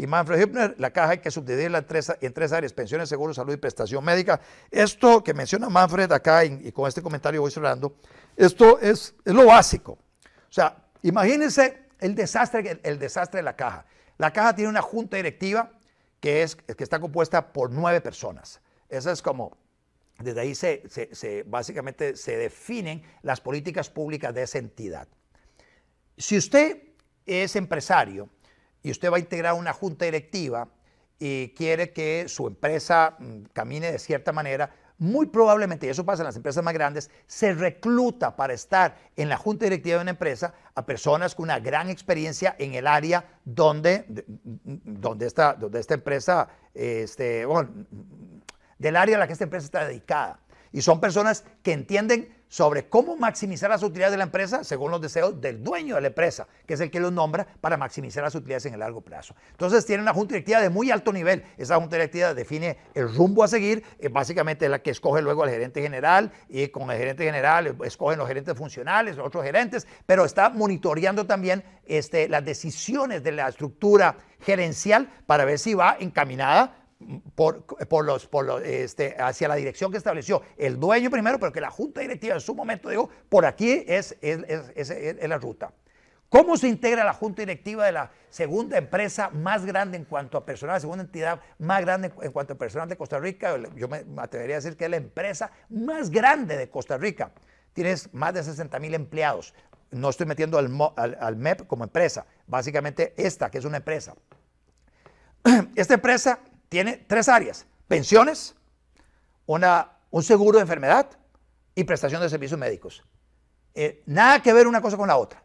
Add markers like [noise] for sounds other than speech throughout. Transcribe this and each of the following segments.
y Manfred Hübner. La caja hay que subdividirla en tres, áreas, pensiones, seguro, salud y prestación médica. Esto que menciona Manfred acá y, con este comentario voy cerrando, esto es, lo básico. O sea, imagínense el desastre, el, desastre de la caja. La caja tiene una junta directiva que, es, que está compuesta por nueve personas. Esa es como desde ahí básicamente se definen las políticas públicas de esa entidad. Si usted es empresario y usted va a integrar una junta directiva y quiere que su empresa mm, camine de cierta manera, muy probablemente, y eso pasa en las empresas más grandes, se recluta para estar en la junta directiva de una empresa a personas con una gran experiencia en el área donde, mm, mm, donde, esta, donde esta empresa, este, del área a la que esta empresa está dedicada. Y son personas que entienden sobre cómo maximizar las utilidades de la empresa según los deseos del dueño de la empresa, que es el que los nombra para maximizar las utilidades en el largo plazo. Entonces tiene una junta directiva de muy alto nivel. Esa junta directiva define el rumbo a seguir, eh, básicamente es la que escoge luego al gerente general y con el gerente general eh, escogen los gerentes funcionales, otros gerentes, pero está monitoreando también este, las decisiones de la estructura gerencial para ver si va encaminada por, por los, este, hacia la dirección que estableció el dueño primero, pero que la junta directiva en su momento dijo, por aquí es, la ruta. ¿Cómo se integra la junta directiva de la segunda empresa más grande en cuanto a personal, segunda entidad más grande en cuanto a personal de Costa Rica? Yo me atrevería a decir que es la empresa más grande de Costa Rica. Tienes más de 60 mil empleados. No estoy metiendo al, al MEP como empresa, básicamente esta, que es una empresa. [clears throat] Esta empresa tiene tres áreas, pensiones, un seguro de enfermedad y prestación de servicios médicos. Eh, nada que ver una cosa con la otra.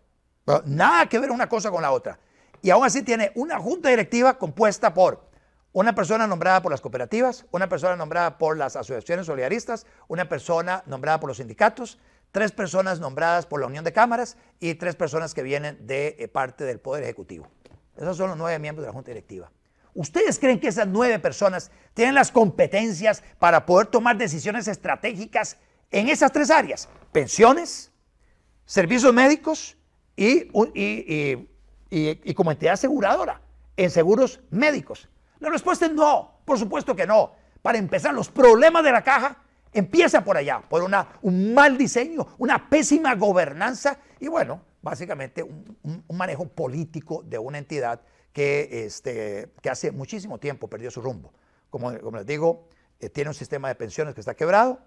nada que ver una cosa con la otra. Y aún así tiene una junta directiva compuesta por una persona nombrada por las cooperativas, una persona nombrada por las asociaciones solidaristas, una persona nombrada por los sindicatos, tres personas nombradas por la Unión de Cámaras y tres personas que vienen de eh, parte del Poder Ejecutivo. Esos son los nueve miembros de la Junta Directiva. ¿Ustedes creen que esas nueve personas tienen las competencias para poder tomar decisiones estratégicas en esas tres áreas? Pensiones, servicios médicos y, como entidad aseguradora en seguros médicos. La respuesta es no, por supuesto que no. Para empezar, los problemas de la caja empiezan por allá, por un mal diseño, una pésima gobernanza y bueno, básicamente un, un manejo político de una entidad que, este, que hace muchísimo tiempo perdió su rumbo. Como, como les digo, eh, tiene un sistema de pensiones que está quebrado,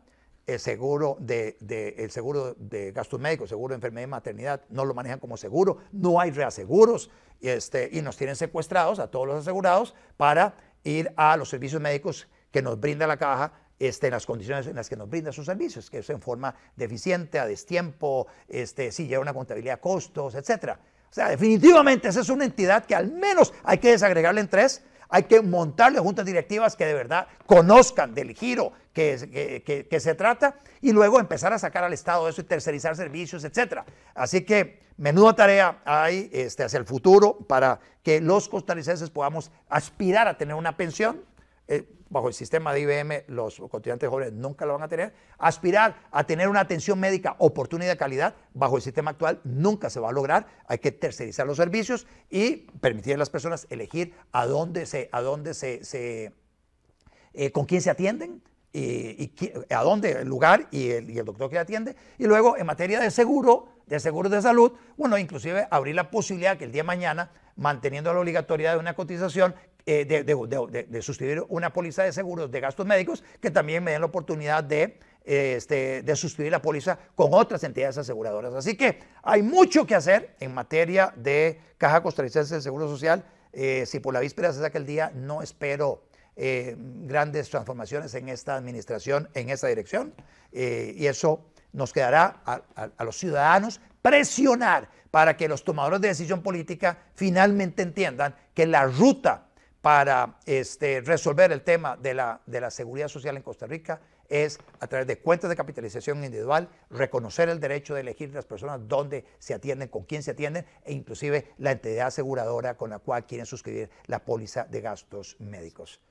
el seguro de, el seguro de gastos médicos, seguro de enfermedad y maternidad, no lo manejan como seguro, no hay reaseguros este, y nos tienen secuestrados a todos los asegurados para ir a los servicios médicos que nos brinda la caja este, en las condiciones en las que nos brinda sus servicios, que es en forma deficiente, a destiempo, este, si lleva una contabilidad a costos, etcétera. O sea, definitivamente esa es una entidad que al menos hay que desagregarla en tres, hay que montarle juntas directivas que de verdad conozcan del giro que, que, se trata y luego empezar a sacar al Estado eso y tercerizar servicios, etc. Así que menuda tarea hay este, hacia el futuro para que los costarricenses podamos aspirar a tener una pensión eh, bajo el sistema de IBM, los cotidianos jóvenes nunca lo van a tener. Aspirar a tener una atención médica oportuna y de calidad bajo el sistema actual nunca se va a lograr. Hay que tercerizar los servicios y permitir a las personas elegir a dónde se, a dónde se, eh, con quién se atienden, y, a dónde el lugar y el, doctor que atiende. Y luego, en materia de seguro, de seguro de salud, bueno, inclusive abrir la posibilidad que el día de mañana manteniendo la obligatoriedad de una cotización, eh, de, de, sustituir una póliza de seguros de gastos médicos, que también me den la oportunidad de, eh, este, de sustituir la póliza con otras entidades aseguradoras. Así que hay mucho que hacer en materia de Caja Costarricense de Seguro Social. Eh, si por la víspera se saca el día, no espero grandes transformaciones en esta administración, en esta dirección, y eso nos quedará a los ciudadanos presionar para que los tomadores de decisión política finalmente entiendan que la ruta para este, resolver el tema de la, seguridad social en Costa Rica es a través de cuentas de capitalización individual, reconocer el derecho de elegir las personas dónde se atienden, con quién se atienden e inclusive la entidad aseguradora con la cual quieren suscribir la póliza de gastos médicos.